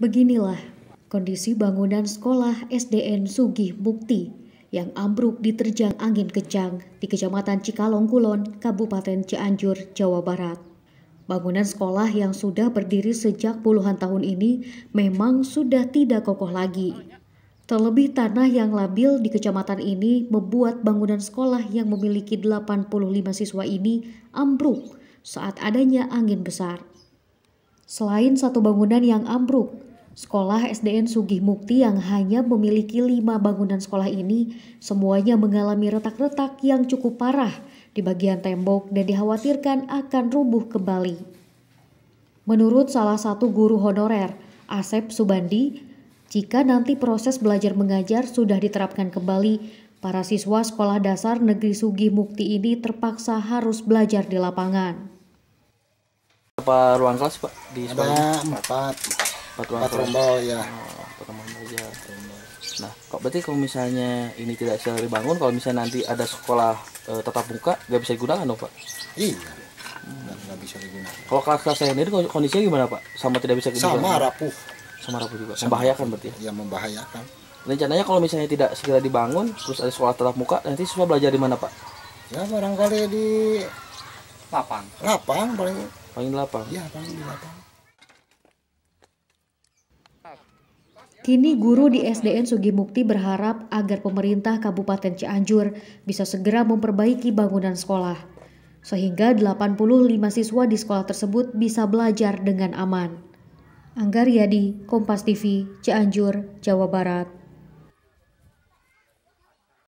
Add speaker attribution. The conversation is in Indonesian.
Speaker 1: Beginilah kondisi bangunan sekolah SDN Sugih Mukti yang ambruk diterjang angin kencang di Kecamatan Cikalong Kulon, Kabupaten Cianjur, Jawa Barat. Bangunan sekolah yang sudah berdiri sejak puluhan tahun ini memang sudah tidak kokoh lagi. Terlebih tanah yang labil di kecamatan ini membuat bangunan sekolah yang memiliki 85 siswa ini ambruk saat adanya angin besar. Selain satu bangunan yang ambruk, Sekolah SDN Sugih Mukti yang hanya memiliki lima bangunan sekolah ini semuanya mengalami retak-retak yang cukup parah di bagian tembok dan dikhawatirkan akan rubuh kembali. Menurut salah satu guru honorer, Asep Subandi, jika nanti proses belajar mengajar sudah diterapkan kembali, para siswa sekolah dasar negeri Sugih Mukti ini terpaksa harus belajar di lapangan.
Speaker 2: Berapa ruang kelas Pak di sekolah? Ada empat. Patrombol. rombol ya. Oh, Patrombol aja. Nah, kok berarti kalau misalnya ini tidak bisa dibangun, kalau misalnya nanti ada sekolah e, eh, tetap muka, nggak bisa digunakan dong pak? Iya. Hmm. Nggak bisa digunakan. Kalau kelas-kelas saya ini kondisinya gimana pak? Sama tidak bisa digunakan? Sama rapuh. Sama rapuh juga. Sama membahayakan berarti? Ya, iya,
Speaker 1: membahayakan.
Speaker 2: Rencananya kalau misalnya tidak segera dibangun, terus ada sekolah tetap muka, nanti semua belajar di mana pak? Ya barangkali di lapang. Lapang paling. Paling lapang. Iya paling di lapang.
Speaker 1: Kini guru di SDN Sugimukti berharap agar pemerintah Kabupaten Cianjur bisa segera memperbaiki bangunan sekolah, sehingga 85 siswa di sekolah tersebut bisa belajar dengan aman. Anggar Yadi, Kompas TV, Cianjur, Jawa Barat.